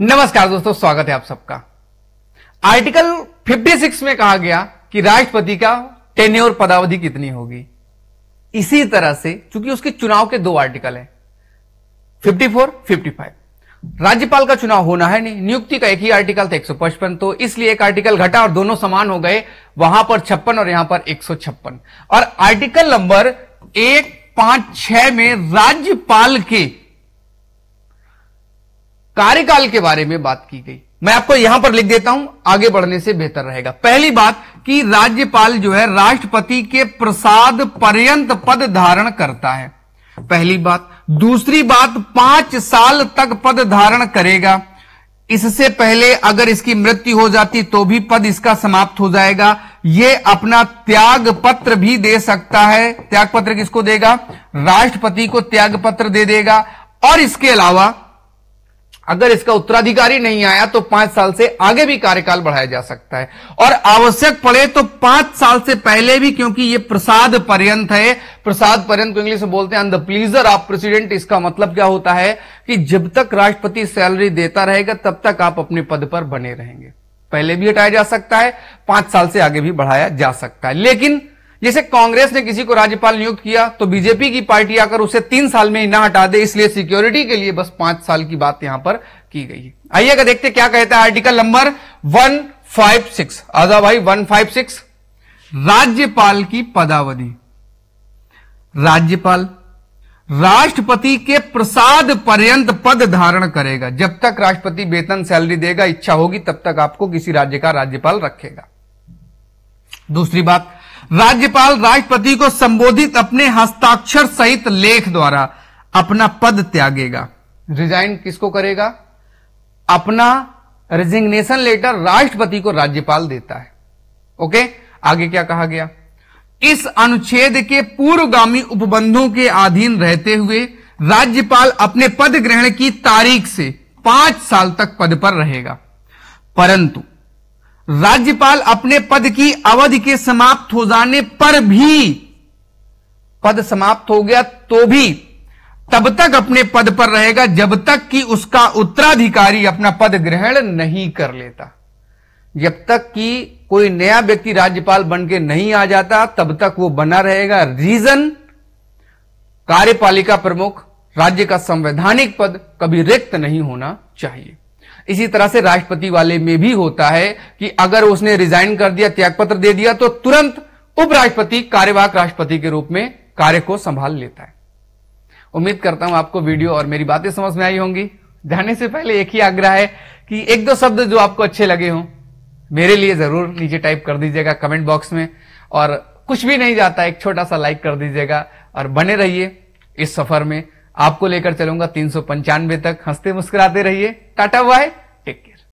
नमस्कार दोस्तों स्वागत है आप सबका आर्टिकल 56 में कहा गया कि राष्ट्रपति का और पदावधि कितनी होगी इसी तरह से चूंकि उसके चुनाव के दो आर्टिकल हैं 54, 55 राज्यपाल का चुनाव होना है नहीं नियुक्ति का एक ही आर्टिकल था 155 तो इसलिए एक आर्टिकल घटा और दोनों समान हो गए वहां पर छप्पन और यहां पर एक और आर्टिकल नंबर एक पांच छह में राज्यपाल के कार्यकाल के बारे में बात की गई मैं आपको यहां पर लिख देता हूं आगे बढ़ने से बेहतर रहेगा पहली बात कि राज्यपाल जो है राष्ट्रपति के प्रसाद पर्यंत पद धारण करता है पहली बात दूसरी बात पांच साल तक पद धारण करेगा इससे पहले अगर इसकी मृत्यु हो जाती तो भी पद इसका समाप्त हो जाएगा यह अपना त्याग पत्र भी दे सकता है त्याग पत्र किसको देगा राष्ट्रपति को त्याग पत्र दे देगा और इसके अलावा अगर इसका उत्तराधिकारी नहीं आया तो पांच साल से आगे भी कार्यकाल बढ़ाया जा सकता है और आवश्यक पड़े तो पांच साल से पहले भी क्योंकि ये प्रसाद पर्यंत है प्रसाद पर्यंत को इंग्लिश में बोलते हैं द प्लीजर ऑफ प्रेसिडेंट इसका मतलब क्या होता है कि जब तक राष्ट्रपति सैलरी देता रहेगा तब तक आप अपने पद पर बने रहेंगे पहले भी हटाया जा सकता है पांच साल से आगे भी बढ़ाया जा सकता है लेकिन जैसे कांग्रेस ने किसी को राज्यपाल नियुक्त किया तो बीजेपी की पार्टी आकर उसे तीन साल में ही ना हटा दे इसलिए सिक्योरिटी के लिए बस पांच साल की बात यहां पर की गई है आइएगा देखते क्या कहता है article number one five six आजा भाई वन फाइव सिक्स राज्यपाल की पदावधि राज्यपाल राष्ट्रपति के प्रसाद पर्यंत पद धारण करेगा जब तक राष्ट्रपति वेतन सैलरी देगा इच्छा होगी तब तक आपको किसी राज्य का राज्यपाल रखेगा दूसरी बात राज्यपाल राष्ट्रपति को संबोधित अपने हस्ताक्षर सहित लेख द्वारा अपना पद त्यागेगा रिजाइन किसको करेगा अपना रिजिग्नेशन लेटर राष्ट्रपति को राज्यपाल देता है ओके आगे क्या कहा गया इस अनुच्छेद के पूर्वगामी उपबंधों के अधीन रहते हुए राज्यपाल अपने पद ग्रहण की तारीख से पांच साल तक पद पर रहेगा परंतु राज्यपाल अपने पद की अवधि के समाप्त हो जाने पर भी पद समाप्त हो गया तो भी तब तक अपने पद पर रहेगा जब तक कि उसका उत्तराधिकारी अपना पद ग्रहण नहीं कर लेता जब तक कि कोई नया व्यक्ति राज्यपाल बन के नहीं आ जाता तब तक वो बना रहेगा रीजन कार्यपालिका प्रमुख राज्य का संवैधानिक पद कभी रिक्त नहीं होना चाहिए इसी तरह से राष्ट्रपति वाले में भी होता है कि अगर उसने रिजाइन कर दिया त्यागपत्र दे दिया तो तुरंत उपराष्ट्रपति कार्यवाहक राष्ट्रपति के रूप में कार्य को संभाल लेता है उम्मीद करता हूं आपको वीडियो और मेरी बातें समझ में आई होंगी जाने से पहले एक ही आग्रह है कि एक दो शब्द जो आपको अच्छे लगे हों मेरे लिए जरूर नीचे टाइप कर दीजिएगा कमेंट बॉक्स में और कुछ भी नहीं जाता एक छोटा सा लाइक कर दीजिएगा और बने रहिए इस सफर में आपको लेकर चलूंगा तीन तक हंसते मुस्कुराते रहिए टाटा बाय टेक केयर